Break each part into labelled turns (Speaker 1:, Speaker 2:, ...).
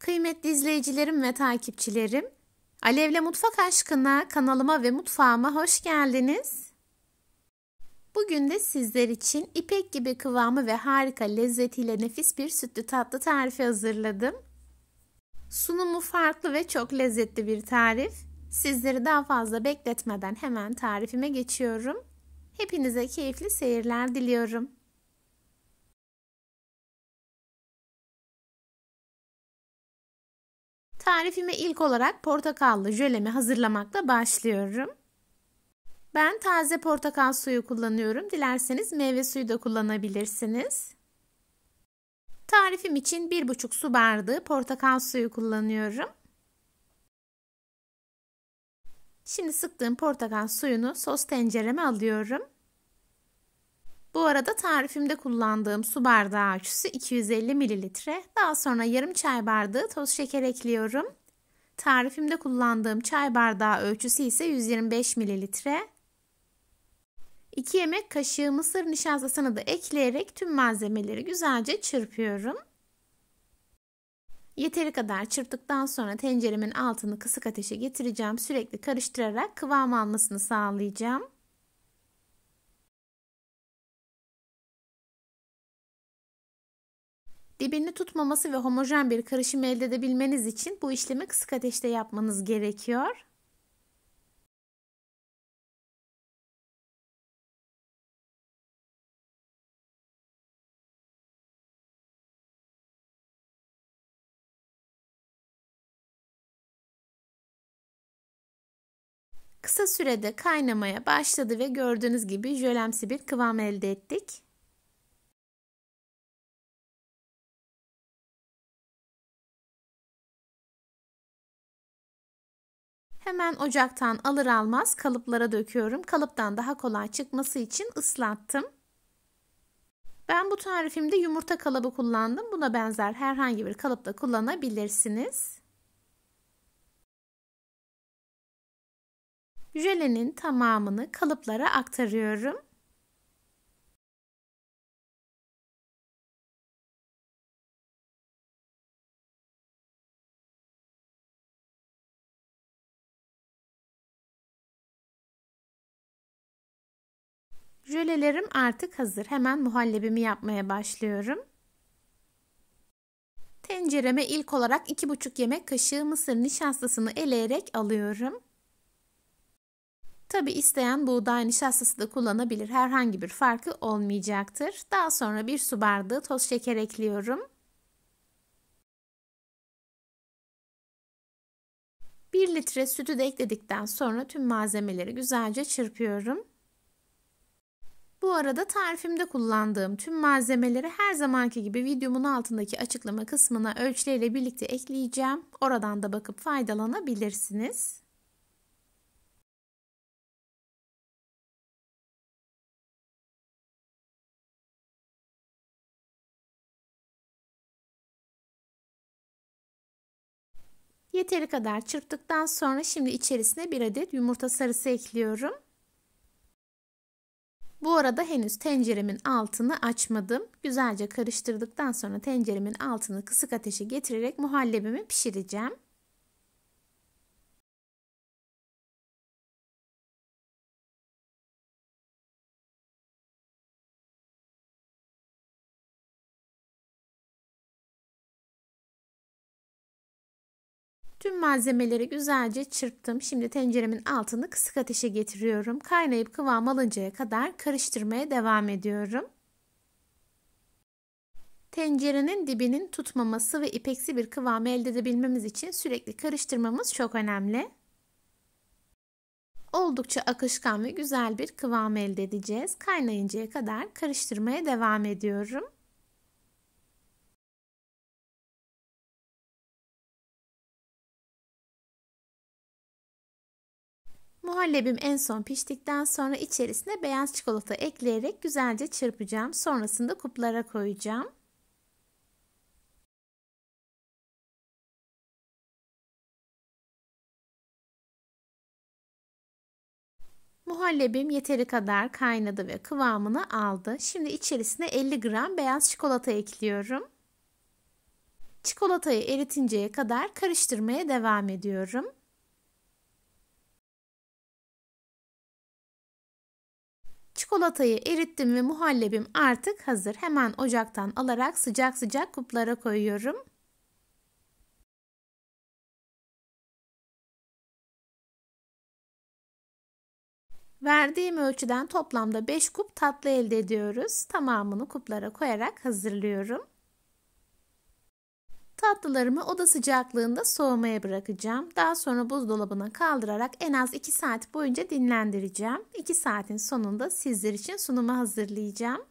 Speaker 1: Kıymetli izleyicilerim ve takipçilerim,
Speaker 2: Alevle Mutfak Aşkına kanalıma ve mutfağıma hoş geldiniz. Bugün de sizler için ipek gibi kıvamı ve harika lezzetiyle nefis bir sütlü tatlı tarifi hazırladım. Sunumu farklı ve çok lezzetli bir tarif. Sizleri daha fazla bekletmeden hemen tarifime geçiyorum.
Speaker 3: Hepinize keyifli seyirler diliyorum. Tarifime ilk olarak portakallı jölemi hazırlamakla başlıyorum. Ben taze
Speaker 2: portakal suyu kullanıyorum. Dilerseniz meyve suyu da kullanabilirsiniz. Tarifim için 1,5 su bardağı portakal suyu kullanıyorum. Şimdi sıktığım portakal suyunu sos tencereme alıyorum. Bu arada tarifimde kullandığım su bardağı ölçüsü 250 mililitre. Daha sonra yarım çay bardağı toz şeker ekliyorum. Tarifimde kullandığım çay bardağı ölçüsü ise 125 mililitre. 2 yemek kaşığı mısır nişastasını da ekleyerek tüm malzemeleri güzelce çırpıyorum. Yeteri kadar çırptıktan sonra tenceremin altını
Speaker 3: kısık ateşe getireceğim. Sürekli karıştırarak kıvam almasını sağlayacağım. Dibini tutmaması ve homojen bir karışım elde edebilmeniz için bu işlemi kısık ateşte
Speaker 1: yapmanız gerekiyor. Kısa sürede kaynamaya başladı ve gördüğünüz gibi jölemsi bir kıvam elde ettik. Hemen ocaktan alır almaz kalıplara döküyorum. Kalıptan daha kolay
Speaker 2: çıkması için ıslattım. Ben bu tarifimde yumurta kalıbı kullandım. Buna benzer herhangi bir kalıpta kullanabilirsiniz.
Speaker 1: Jölenin tamamını kalıplara aktarıyorum. Jölelerim artık hazır. Hemen muhallebimi yapmaya başlıyorum.
Speaker 2: Tencereme ilk olarak 2,5 yemek kaşığı mısır nişastasını eleyerek alıyorum. Tabi isteyen buğday nişastası da kullanabilir. Herhangi bir farkı olmayacaktır. Daha sonra bir su bardağı toz şeker ekliyorum.
Speaker 3: Bir litre sütü de ekledikten sonra tüm malzemeleri güzelce çırpıyorum
Speaker 2: arada tarifimde kullandığım tüm malzemeleri her zamanki gibi videomun altındaki açıklama kısmına ölçüleriyle birlikte ekleyeceğim. Oradan da bakıp
Speaker 1: faydalanabilirsiniz. Yeteri kadar
Speaker 3: çırptıktan sonra şimdi içerisine bir adet yumurta sarısı ekliyorum.
Speaker 2: Bu arada henüz tenceremin altını açmadım. Güzelce karıştırdıktan sonra
Speaker 3: tenceremin altını kısık ateşe getirerek muhallebimi pişireceğim.
Speaker 1: Tüm malzemeleri
Speaker 3: güzelce çırptım. Şimdi tenceremin altını kısık ateşe getiriyorum. Kaynayıp kıvam alıncaya
Speaker 2: kadar karıştırmaya devam ediyorum. Tencerenin dibinin tutmaması ve ipeksi bir kıvamı elde edebilmemiz için sürekli karıştırmamız çok önemli. Oldukça akışkan ve güzel bir kıvam elde
Speaker 3: edeceğiz. Kaynayıncaya kadar karıştırmaya devam ediyorum.
Speaker 1: Muhallebim en son piştikten sonra içerisine
Speaker 3: beyaz çikolata ekleyerek güzelce çırpacağım. Sonrasında kuplara koyacağım.
Speaker 1: Muhallebim yeteri kadar
Speaker 2: kaynadı ve kıvamını aldı. Şimdi içerisine 50 gram beyaz çikolata ekliyorum. Çikolatayı eritinceye kadar karıştırmaya devam ediyorum.
Speaker 3: Çikolatayı erittim ve muhallebim artık hazır. Hemen ocaktan alarak sıcak
Speaker 1: sıcak kuplara koyuyorum. Verdiğim ölçüden
Speaker 3: toplamda 5 kup tatlı elde ediyoruz. Tamamını kuplara koyarak hazırlıyorum.
Speaker 2: Tatlılarımı oda sıcaklığında soğumaya bırakacağım. Daha sonra buzdolabına kaldırarak en az 2 saat boyunca dinlendireceğim. 2 saatin sonunda
Speaker 1: sizler için sunumu hazırlayacağım.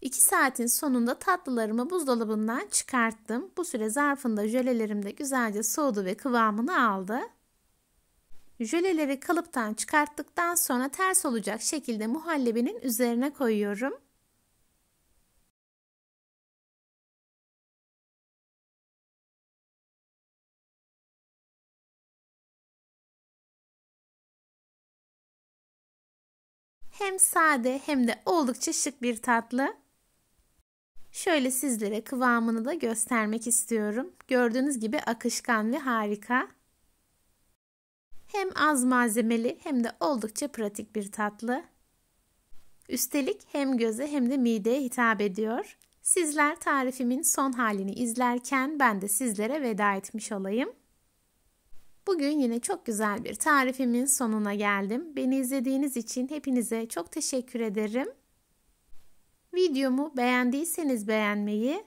Speaker 1: İki saatin sonunda tatlılarımı
Speaker 2: buzdolabından çıkarttım. Bu süre zarfında jölelerim de güzelce soğudu ve kıvamını aldı. Jöleleri kalıptan çıkarttıktan sonra ters olacak şekilde
Speaker 1: muhallebinin üzerine koyuyorum.
Speaker 3: Hem sade hem de oldukça şık bir tatlı. Şöyle sizlere
Speaker 2: kıvamını da göstermek istiyorum. Gördüğünüz gibi akışkan ve harika. Hem az malzemeli hem de oldukça pratik bir tatlı. Üstelik hem göze hem de mideye hitap ediyor. Sizler tarifimin son halini izlerken ben de sizlere veda etmiş olayım. Bugün yine çok güzel bir tarifimin sonuna geldim. Beni izlediğiniz için hepinize çok teşekkür ederim. Videomu beğendiyseniz beğenmeyi,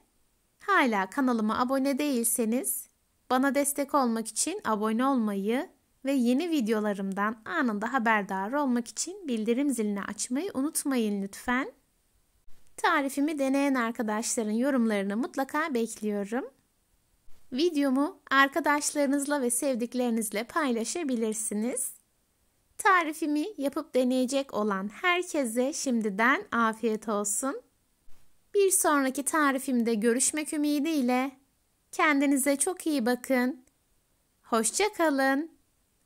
Speaker 2: hala kanalıma abone değilseniz bana destek olmak için abone olmayı ve yeni videolarımdan anında haberdar olmak için bildirim zilini açmayı unutmayın lütfen. Tarifimi deneyen arkadaşların yorumlarını mutlaka bekliyorum. Videomu arkadaşlarınızla ve sevdiklerinizle paylaşabilirsiniz. Tarifimi yapıp deneyecek olan herkese şimdiden afiyet olsun. Bir sonraki tarifimde görüşmek ümidiyle kendinize çok iyi bakın. Hoşça kalın.